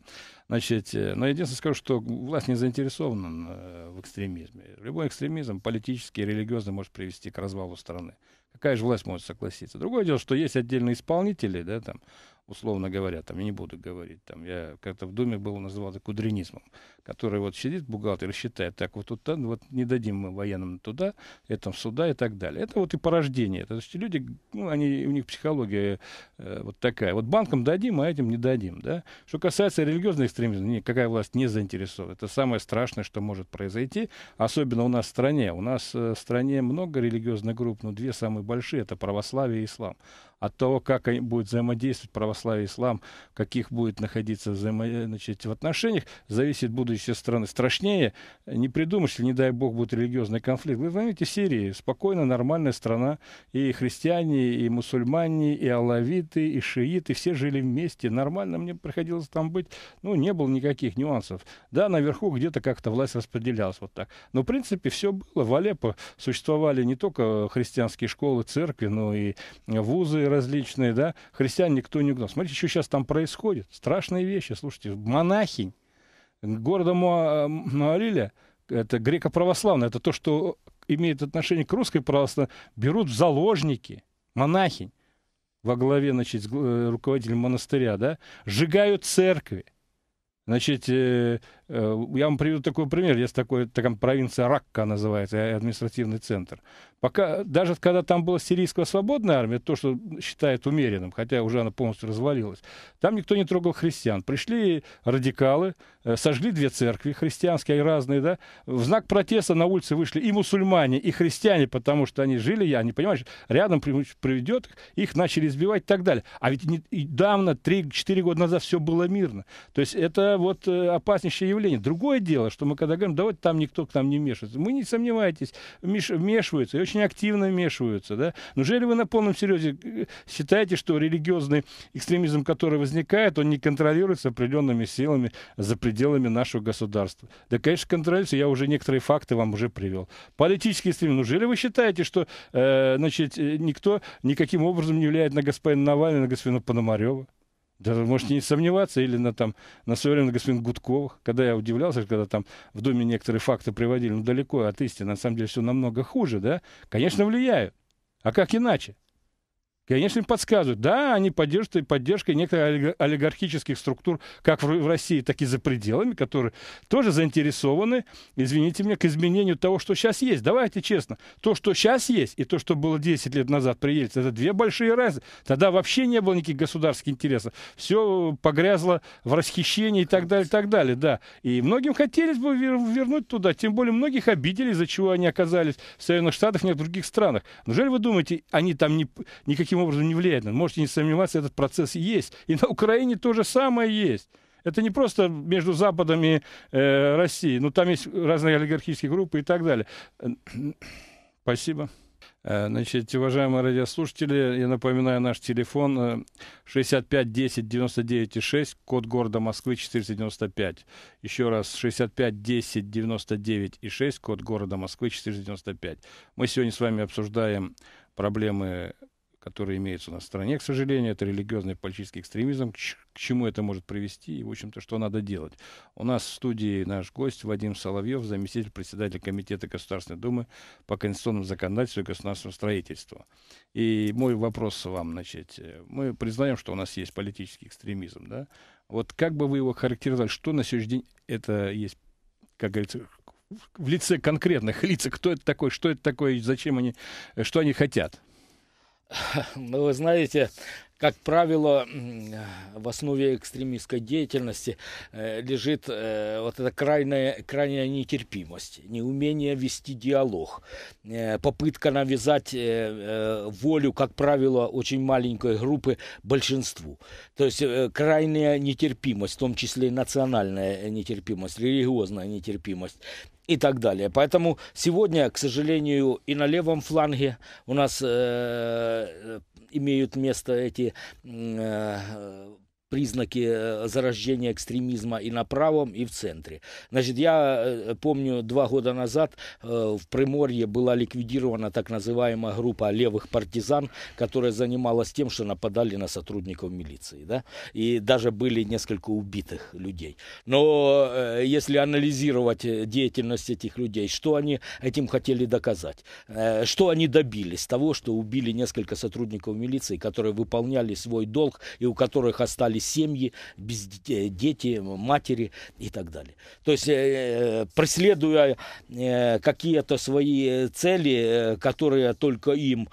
Значит, э, но единственное скажу, что власть не заинтересована э, в экстремизме. Любой экстремизм политический, религиозный может привести к развалу страны. Какая же власть может согласиться? Другое дело, что есть отдельные исполнители, да, там, условно говоря, там, я не буду говорить, там, я как-то в Думе был, называл это кудринизмом, который вот сидит бухгалтер и считает, так, вот тут вот не дадим мы военным туда, этом суда и так далее. Это вот и порождение. То есть люди, ну, они, у них психология э, вот такая. Вот банкам дадим, а этим не дадим, да. Что касается религиозных экстремизма, никакая власть не заинтересована. Это самое страшное, что может произойти, особенно у нас в стране. У нас э, в стране много религиозных групп, но две самые большие — это православие и ислам от того, как они будут взаимодействовать православие и ислам, каких будет находиться взаимо... значит, в отношениях, зависит будущее страны. Страшнее не придумаешь, если, не дай бог, будет религиозный конфликт. Вы знаете, Сирии спокойно, нормальная страна. И христиане, и мусульмане, и алавиты, и шииты, все жили вместе. Нормально мне приходилось там быть. Ну, не было никаких нюансов. Да, наверху где-то как-то власть распределялась вот так. Но, в принципе, все было. В Алеппо существовали не только христианские школы, церкви, но и вузы различные, да, христиан никто не угнал. Смотрите, что сейчас там происходит. Страшные вещи, слушайте, монахинь города Муалиля, э, это греко-православное, это то, что имеет отношение к русской православной, берут в заложники монахинь во главе, значит, э, руководитель монастыря, да, сжигают церкви, значит, э, Э, я вам приведу такой пример. Есть такой, такая провинция Ракка называется, э, административный центр. Пока, даже когда там была сирийская свободная армия, то, что считают умеренным, хотя уже она полностью развалилась, там никто не трогал христиан. Пришли радикалы, э, сожгли две церкви, христианские разные, да, в знак протеста на улице вышли и мусульмане, и христиане, потому что они жили, я не понимаю, рядом приведет их, их начали избивать и так далее. А ведь недавно, 3-4 года назад все было мирно. То есть это вот опаснейшее явление. Другое дело, что мы когда говорим, давайте там никто к нам не вмешивается. Мы не сомневайтесь, вмешиваются, и очень активно вмешиваются. Да? Неужели вы на полном серьезе э, считаете, что религиозный экстремизм, который возникает, он не контролируется определенными силами за пределами нашего государства? Да, конечно, контролируется. Я уже некоторые факты вам уже привел. Политический экстремизм. Неужели вы считаете, что э, значит, э, никто никаким образом не влияет на господина Навального, на господина Пономарева? Да можете не сомневаться, или на, там, на современных господин Гудковых, когда я удивлялся, когда там в доме некоторые факты приводили, ну, далеко от истины, на самом деле все намного хуже, да, конечно, влияют. А как иначе? Конечно, им подсказывают. Да, они поддержат и поддержкой некоторых олигархических структур, как в России, так и за пределами, которые тоже заинтересованы, извините меня, к изменению того, что сейчас есть. Давайте честно, то, что сейчас есть, и то, что было 10 лет назад при Ельцине, это две большие разницы. Тогда вообще не было никаких государственных интересов. Все погрязло в расхищении и так далее, и так далее, да. И многим хотелось бы вернуть туда, тем более многих обидели, из-за чего они оказались в Соединенных Штатах, в других странах. Неужели вы думаете, они там не, никаких никаким образом не влияет. Можете не сомневаться, этот процесс есть. И на Украине то же самое есть. Это не просто между Западом и э, Россией. Ну, там есть разные олигархические группы и так далее. Э, спасибо. Э, значит, уважаемые радиослушатели, я напоминаю, наш телефон 65 10 99 6, код города Москвы 495. Еще раз, 65 10 99 и 6, код города Москвы 495. Мы сегодня с вами обсуждаем проблемы которые имеются у нас в стране, к сожалению, это религиозный политический экстремизм, к, к чему это может привести и, в общем-то, что надо делать. У нас в студии наш гость Вадим Соловьев, заместитель председателя Комитета Государственной Думы по конституционному законодательству и государственному строительству. И мой вопрос вам, значит, э, мы признаем, что у нас есть политический экстремизм, да? Вот как бы вы его характеризовали, что на сегодняшний день это есть, как говорится, в лице конкретных <laughs> лиц, кто это такой, что это такое, зачем они, э, что они хотят? <laughs> Ну, вы знаете, как правило, в основе экстремистской деятельности э, лежит э, вот эта крайняя, крайняя нетерпимость, неумение вести диалог, э, попытка навязать волю, как правило, очень маленькой группы большинству. То есть крайняя нетерпимость, в том числе и национальная нетерпимость, религиозная нетерпимость и так далее. Поэтому сегодня, к сожалению, и на левом фланге у нас имеют место эти э, признаки э, зарождения экстремизма и на правом, и в центре. Значит, я э, помню, два года назад э, в Приморье была ликвидирована так называемая группа левых партизан, которая занималась тем, что нападали на сотрудников милиции. Да? И даже были несколько убитых людей. Но если анализировать деятельность этих людей, что они этим хотели доказать? Что они добились того, что убили несколько сотрудников милиции, которые выполняли свой долг и у которых остались семьи, без дети, матери и так далее. То есть, э, э, преследуя э, какие-то свои цели, которые только им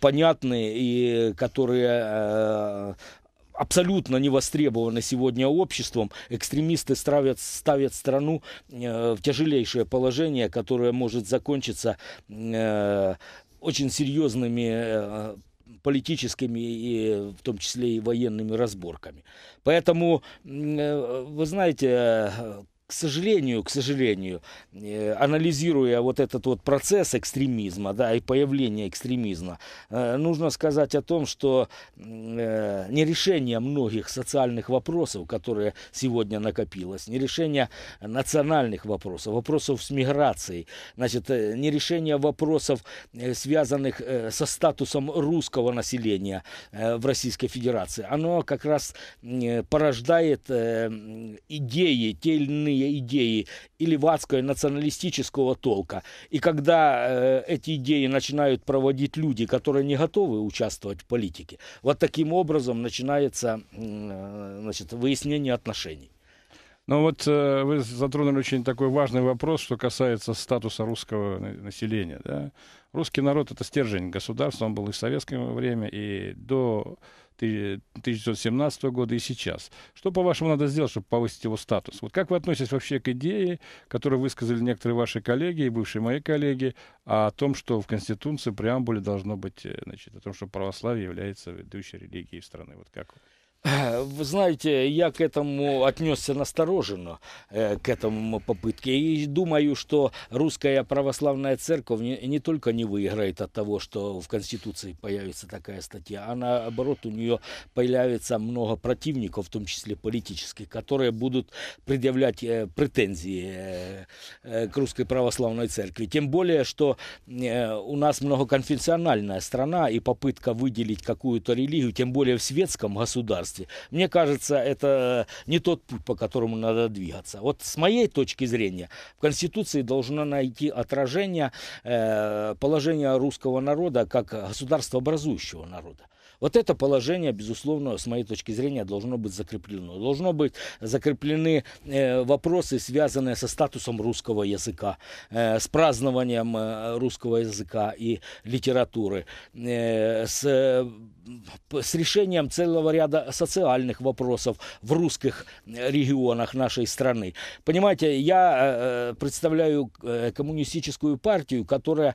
понятны и которые абсолютно не востребованы сегодня обществом. Экстремисты ставят, ставят страну в тяжелейшее положение, которое может закончиться очень серьезными политическими и в том числе и военными разборками. Поэтому, э, вы знаете, э, к сожалению, к сожалению, э, анализируя вот этот вот процесс экстремизма, да, и появление экстремизма, э, нужно сказать о том, что э, не решение многих социальных вопросов, которые сегодня накопилось, не решение национальных вопросов, вопросов с миграцией, значит, не решение вопросов, связанных со статусом русского населения в Российской Федерации, оно как раз порождает идеи, те или иные ранние идеи и левацкого, националистического толка. И когда э, эти идеи начинают проводить люди, которые не готовы участвовать в политике, вот таким образом начинается э, значит, выяснение отношений. Ну вот э, вы затронули очень такой важный вопрос, что касается статуса русского населения. Да? Русский народ — это стержень государства, он был и в советское время, и до 1917 года и сейчас. Что, по-вашему, надо сделать, чтобы повысить его статус? Вот как вы относитесь вообще к идее, которую высказали некоторые ваши коллеги и бывшие мои коллеги, а о том, что в Конституции преамбуле должно быть, э, значит, о том, что православие является ведущей религией страны? Вот как? Вы знаете, я к этому отнесся настороженно, э, к этому попытке. И думаю, что русская православная церковь не, не только не выиграет от того, что в Конституции появится такая статья, а наоборот у нее появится много противников, в том числе политических, которые будут предъявлять э, претензии э, к русской православной церкви. Тем более, что у нас многоконфессиональная страна, и попытка выделить какую-то религию, тем более в светском государстве, государстве. Мне кажется, это не тот путь, по которому надо двигаться. Вот с моей точки зрения, в Конституции должно найти отражение э, положение русского народа как государство образующего народа. Вот это положение, безусловно, с моей точки зрения, должно быть закреплено. Должно быть закреплены э, вопросы, связанные со статусом русского языка, э, с празднованием э, русского языка и литературы, э, с с решением целого ряда социальных вопросов в русских э, регионах нашей страны. Понимаете, я э, э, представляю коммунистическую партию, которая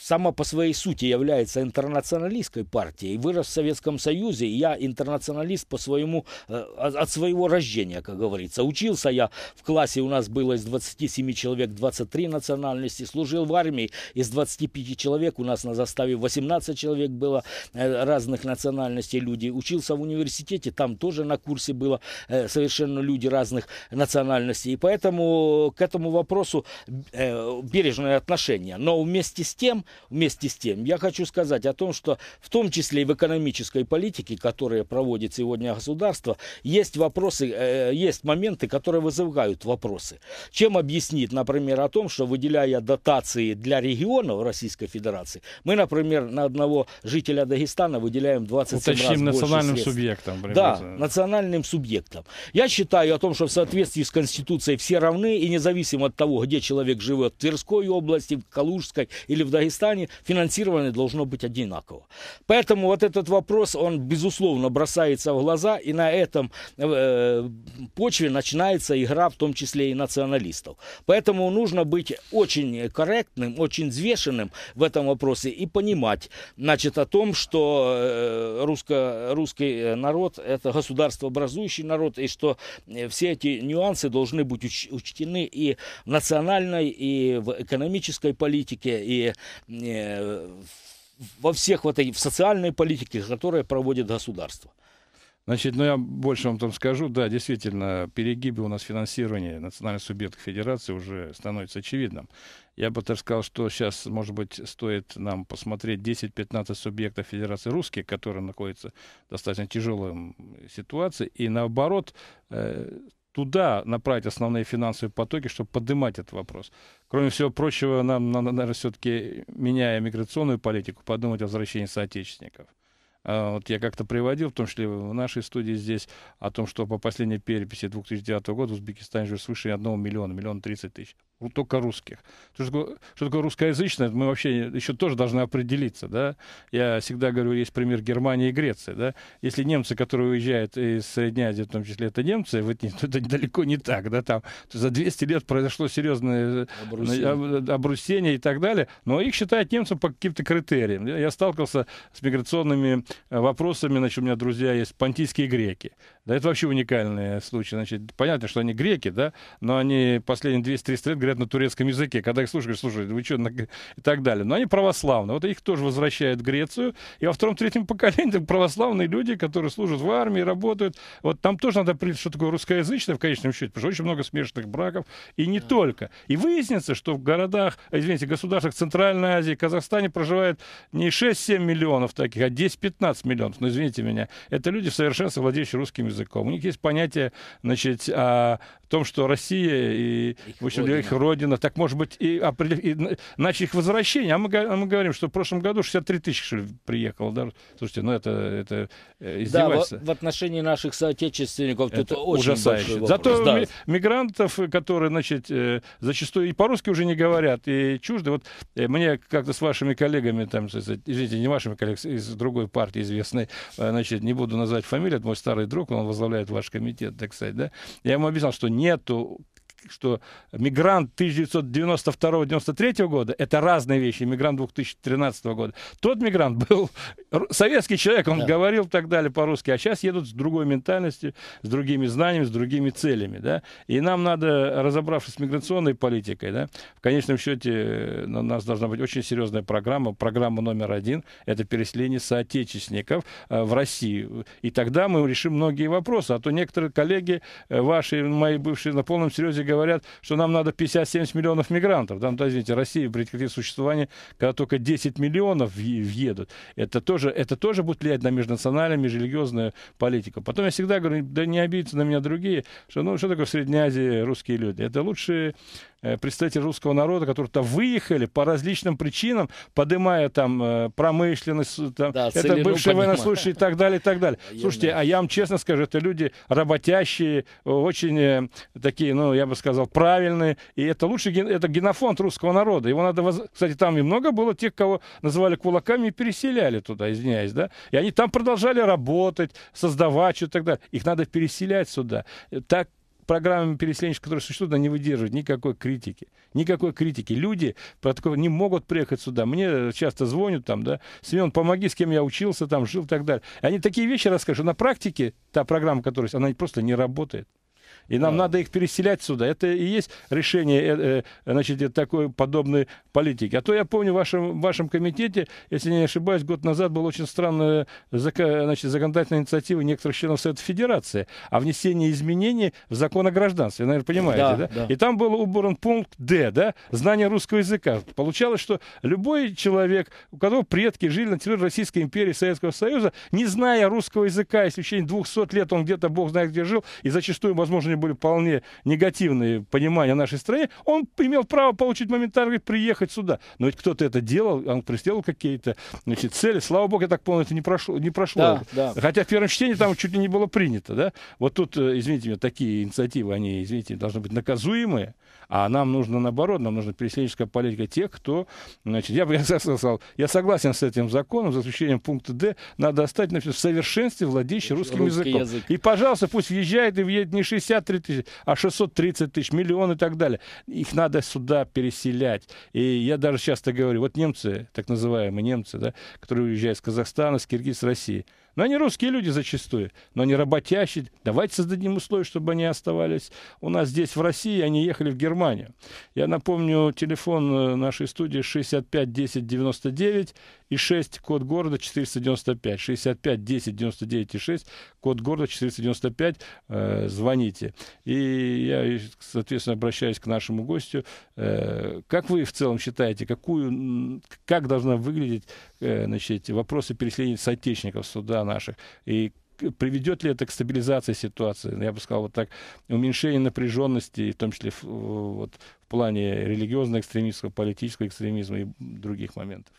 сама по своей сути является интернационалистской партией. Вырос в Советском Союзе, и я интернационалист по своему, от своего рождения, как говорится. Учился я в классе, у нас было из 27 человек 23 национальности, служил в армии, из 25 человек у нас на заставе 18 человек было, Э, разных национальностей люди. Учился в университете, там тоже на курсе было э, совершенно люди разных национальностей. И поэтому э, к этому вопросу бережное отношение. Но вместе с тем, вместе с тем, я хочу сказать о том, что в том числе и в экономической политике, которая проводит сегодня государство, есть вопросы, есть моменты, которые вызывают вопросы. Чем объяснить, например, о том, что выделяя дотации для регионов Российской Федерации, мы, например, на одного жителя Дагестана выделяем 27 Уточним раз больше национальным средств. субъектом. Да, национальным субъектом. Я считаю о том, что в соответствии с Конституцией все равны, и независимо от того, где человек живет, в Тверской области, в Калужской или в Дагестане, финансирование должно быть одинаково. Поэтому вот этот вопрос, он, безусловно, бросается в глаза, и на этом э, почве начинается игра, в том числе и националистов. Поэтому нужно быть очень корректным, очень взвешенным в этом вопросе и понимать, значит, о том, что э, русско русский э, народ – это государство образующий народ, и что э, все эти нюансы должны быть уч учтены и в национальной, и в экономической политике, и, и во всех вот этой, в социальной политике, которая проводит государство. Значит, ну я больше вам там скажу, да, действительно, перегибы у нас финансирования национальных субъектов федерации уже становится очевидным. Я бы так сказал, что сейчас, может быть, стоит нам посмотреть 10-15 субъектов Федерации русских, которые находятся в достаточно тяжелой э, ситуации, и наоборот, э, туда направить основные финансовые потоки, чтобы поднимать этот вопрос. Кроме всего прочего, нам надо, наверное, все-таки, меняя миграционную политику, подумать о возвращении соотечественников. А, вот я как-то приводил, в том числе в нашей студии здесь, о том, что по последней переписи 2009 года в Узбекистане живет свыше 1 миллиона, миллион 30 тысяч вот только русских. Что такое, что такое русскоязычное, мы вообще еще тоже должны определиться. Да? Я всегда говорю, есть пример Германии и Греции. Да? Если немцы, которые уезжают из Средней Азии, в том числе это немцы, вот, то <laughs> это далеко не так. Да? Там, за 200 лет произошло серьезное э, обрусение. обрусение и так далее, но их считают немцами по каким-то критериям. Я сталкивался с миграционными э, вопросами, значит, у меня друзья есть понтийские греки. Да это вообще уникальные случаи. Значит, понятно, что они греки, да, но они последние 200-300 лет говорят на турецком языке. Когда их слушаешь, слушай, вы что, и так далее. Но они православные. Вот их тоже возвращают в Грецию. И во втором-третьем <laughs> поколении православные люди, которые служат в армии, работают. Вот там тоже надо принять, что такое русскоязычное в конечном счете, потому что очень много смешанных браков. И не да. только. И выяснится, что в городах, э, извините, государствах Центральной Азии, Казахстане проживает не 6-7 миллионов таких, а 10-15 миллионов. Но извините меня, это люди в совершенстве владеющие русским языком языком. У них есть понятие, значит, а, том, что Россия и, их в общем, родина. их родина, так может быть и, определ... и начали их возвращение. А мы, а мы говорим, что в прошлом году 63 тысячи что ли, приехало. Да? Слушайте, ну это, это э, издевательство. Да, в, в отношении наших соотечественников это, это очень ужасающе. Зато да. мигрантов, которые, значит, э, зачастую и по-русски уже не говорят, и чужды. Вот э, мне как-то с вашими коллегами, там, извините, не вашими коллегами, из другой партии известной, значит, не буду называть фамилию, это мой старый друг, он возглавляет ваш комитет, так сказать, да, я ему объяснял, что не нету что мигрант 1992-93 года — это разные вещи, мигрант 2013 года. Тот мигрант был советский человек, он да. говорил и так далее по-русски, а сейчас едут с другой ментальностью, с другими знаниями, с другими целями. Да? И нам надо, разобравшись с миграционной политикой, да, в конечном счете у э, нас должна быть очень серьезная программа. Программа номер один — это переселение соотечественников э, в Россию. И тогда мы решим многие вопросы. А то некоторые коллеги э, ваши, мои бывшие, на полном серьезе говорят, говорят, что нам надо 50-70 миллионов мигрантов. Там, да, ну, извините, Россия прекратит существование, когда только 10 миллионов въедут. Это тоже, это тоже будет влиять на межнациональную, межрелигиозную политику. Потом я всегда говорю, да не обидятся на меня другие, что ну что такое в Средней Азии русские люди? Это лучшие Э, представители русского народа, которые то выехали по различным причинам, поднимая там э, промышленность, э, там, да, это бывшие военнослужащие и так далее, и так далее. Военные. Слушайте, а я вам честно скажу, это люди работящие, очень такие, ну, я бы сказал, правильные, и это лучше, это генофонд русского народа. Его надо, воз... кстати, там и много было тех, кого называли кулаками и переселяли туда, извиняюсь, да, и они там продолжали работать, создавать и так далее. Их надо переселять сюда. Так программами переселенческих, которые существуют, не выдерживают никакой критики. Никакой критики. Люди про не могут приехать сюда. Мне часто звонят там, да, Семен, помоги, с кем я учился, там, жил и так далее. Они такие вещи расскажут, на практике та программа, которая, она просто не работает. И нам надо их переселять сюда. Это и есть решение э, э, значит, э, такой подобной политики. А то я помню в вашем, в вашем комитете, если не ошибаюсь, год назад была очень странная значит, законодательная инициатива некоторых членов Совета Федерации о внесении изменений в закон о гражданстве. Наверное, понимаете, да? да? да. И там был убран пункт Д, да? Знание русского языка. Получалось, что любой человек, у которого предки жили на территории Российской империи Советского Союза, не зная русского языка, если в течение 200 лет он где-то, бог знает где жил, и зачастую, возможно, нее были вполне негативные понимания о нашей стране, он имел право получить моментарно приехать сюда. Но ведь кто-то это делал, он преследовал какие-то цели. Слава богу, я так понял, это не прошло. Не прошло. Да, да. Хотя в первом чтении там чуть ли не было принято. Да? Вот тут, э, извините меня, такие инициативы, они, извините, должны быть наказуемые, а нам нужно наоборот, нам нужна переселенческая политика тех, кто... Значит, я, <laughs> я, сказал, я согласен с этим законом, за исключением пункта Д, надо оставить например, в совершенстве владеющий русским Русский языком. Язык. И, пожалуйста, пусть въезжает и въедет не 60 63 тысячи, а 630 тысяч, миллион и так далее. Их надо сюда переселять. И я даже часто говорю, вот немцы, так называемые немцы, да, которые уезжают из Казахстана, с России, но они русские люди зачастую, но они работящие. Давайте создадим условия, чтобы они оставались у нас здесь, в России, а не ехали в Германию. Я напомню, телефон э, нашей студии 65 10 99 и 6, код города 495. 65 10 99 и 6, код города 495, э, звоните. И я, соответственно, обращаюсь к нашему гостю. Э, как вы в целом считаете, какую, как должна выглядеть э, значит, вопросы переселения соотечественников сюда, наших. И приведет ли это к стабилизации ситуации, я бы сказал вот так, уменьшение напряженности, в том числе вот, в плане религиозного экстремизма, политического экстремизма и других моментов.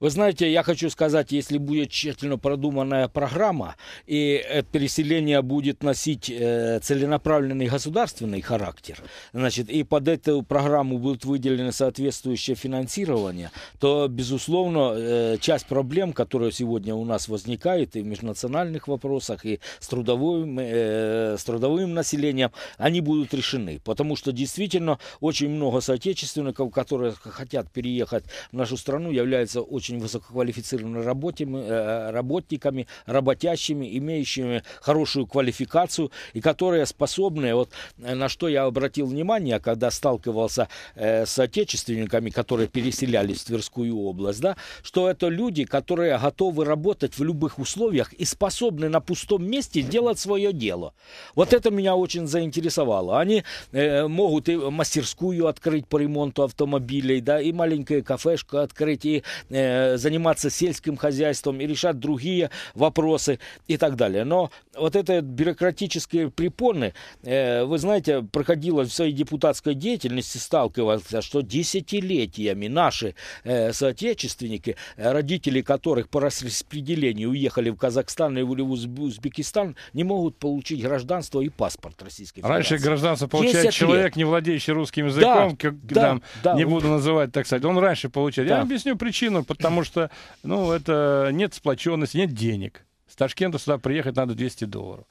Вы знаете, я хочу сказать, если будет тщательно продуманная программа, и переселение будет носить э, целенаправленный государственный характер, значит, и под эту программу будут выделены соответствующее финансирование, то, безусловно, э, часть проблем, которые сегодня у нас возникают и в межнациональных вопросах, и с трудовым, э, с трудовым населением, они будут решены. Потому что действительно очень много соотечественников, которые хотят переехать в нашу страну, являются очень очень высококвалифицированными работами, э, работниками, работящими, имеющими хорошую квалификацию и которые способны, вот э, на что я обратил внимание, когда сталкивался э, с отечественниками, которые переселялись в Тверскую область, да, что это люди, которые готовы работать в любых условиях и способны на пустом месте делать свое дело. Вот это меня очень заинтересовало. Они могут и мастерскую открыть по ремонту автомобилей, да, и маленькое кафешку открыть, и э, Э, заниматься сельским хозяйством и решать другие вопросы и так далее. Но вот это бюрократические препоны, э, вы знаете, проходила в своей депутатской деятельности, сталкивался, что десятилетиями наши э, соотечественники, э, родители которых по распределению уехали в Казахстан или в Узбекистан, не могут получить гражданство и паспорт Российской Федерации. Раньше гражданство получает человек, лет. не владеющий русским языком, да, как, да, там, да, не буду называть, так сказать, он раньше получает. Да. Я объясню причину, потому что ну, это нет сплоченности, нет денег. С Ташкента сюда приехать надо 200 долларов.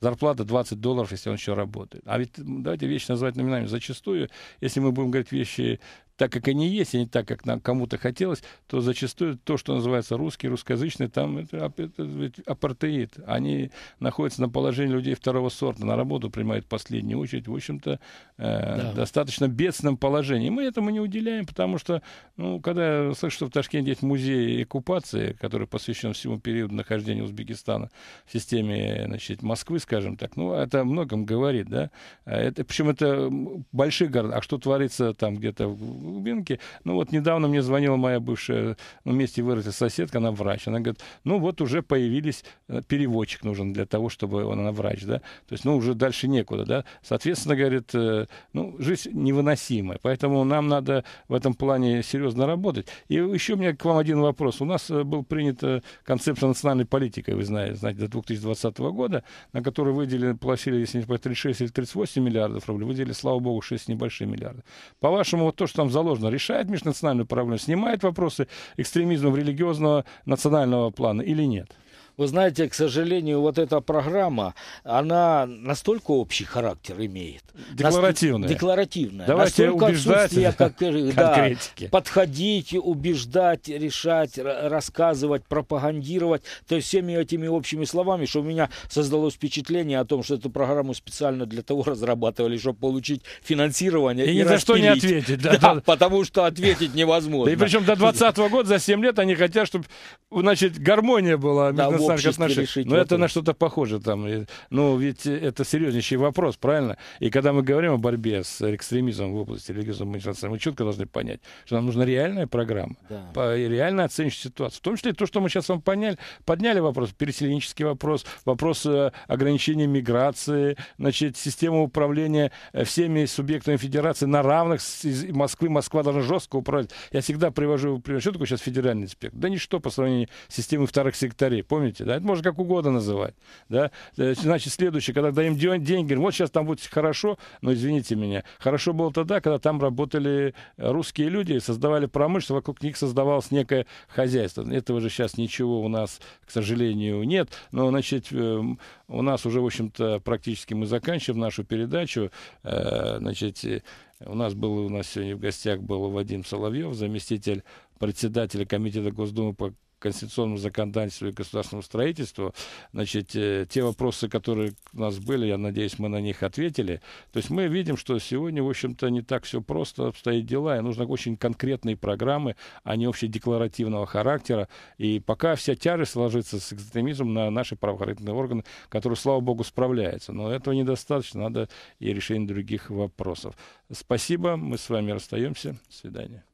Зарплата 20 долларов, если он еще работает. А ведь давайте вещи называть номинами. Зачастую, если мы будем говорить вещи так как они есть, а не так, как нам кому-то хотелось, то зачастую то, что называется русский, русскоязычный, там это, это ведь апартеид. Они находятся на положении людей второго сорта, на работу принимают последнюю очередь, в общем-то, э, да. достаточно бедственном положении. Мы этому не уделяем, потому что, ну, когда я слышу, что в Ташкенте есть музей оккупации, который посвящен всему периоду нахождения Узбекистана в системе, значит, Москвы, скажем так, ну, это о многом говорит, да. А это, причем это большие города, а что творится там где-то в глубинки. Ну вот недавно мне звонила моя бывшая, ну, вместе выросли соседка, она врач. Она говорит, ну вот уже появились, э, переводчик нужен для того, чтобы он, она врач, да. То есть, ну уже дальше некуда, да. Соответственно, говорит, э, ну жизнь невыносимая. Поэтому нам надо в этом плане серьезно работать. И еще у меня к вам один вопрос. У нас э, был принят концепция национальной политики, вы знаете, знаете до 2020 года, на которую выделили, платили, если не 36 или 38 миллиардов рублей, выделили, слава богу, 6 небольших миллиардов. По-вашему, вот то, что там за заложено, решает межнациональную проблему, снимает вопросы экстремизма в религиозного национального плана или нет? Вы знаете, к сожалению, вот эта программа, она настолько общий характер имеет. Декларативная. Декларативная. Давайте настолько убеждать как, э, да, <laughs> подходить, убеждать, решать, рассказывать, пропагандировать. То есть всеми этими общими словами, что у меня создалось впечатление о том, что эту программу специально для того разрабатывали, чтобы получить финансирование. И, и ни за что не ответить. Да, да, <laughs> да. Потому что ответить невозможно. и причем до 2020 года, за 7 лет они хотят, чтобы значит, гармония была да, сарг отношений. Решить Но это на что-то похоже там. Ну, ведь это серьезнейший вопрос, правильно? И когда мы говорим о борьбе с экстремизмом в области религиозного меньшинства, мы четко должны понять, что нам нужна реальная программа, да. реально оценивать ситуацию. В том числе то, что мы сейчас вам поняли, подняли вопрос, переселенческий вопрос, вопрос э, ограничения миграции, значит, система управления э, всеми субъектами федерации на равных из Москвы. Москва должна жестко управлять. Я всегда привожу пример. Что такое сейчас федеральный инспектор? Да ничто по сравнению с системой вторых секторей. Помните? помните, да, это можно как угодно называть, да, э, значит, следующее, когда даем деньги, говорим, вот сейчас там будет хорошо, но извините меня, хорошо было тогда, когда там работали русские люди, создавали промышленность, вокруг них создавалось некое хозяйство, этого же сейчас ничего у нас, к сожалению, нет, но, значит, э, у нас уже, в общем-то, практически мы заканчиваем нашу передачу, э, значит, у нас был у нас сегодня в гостях был Вадим Соловьев, заместитель председателя комитета Госдумы по конституционному законодательству и государственному строительству. Значит, э, те вопросы, которые у нас были, я надеюсь, мы на них ответили. То есть мы видим, что сегодня, в общем-то, не так все просто обстоят дела, и нужно очень конкретные программы, а не общедекларативного характера. И пока вся тяжесть ложится с экстремизмом на наши правоохранительные органы, которые, слава богу, справляются. Но этого недостаточно, надо и решение других вопросов. Спасибо, мы с вами расстаемся. До свидания.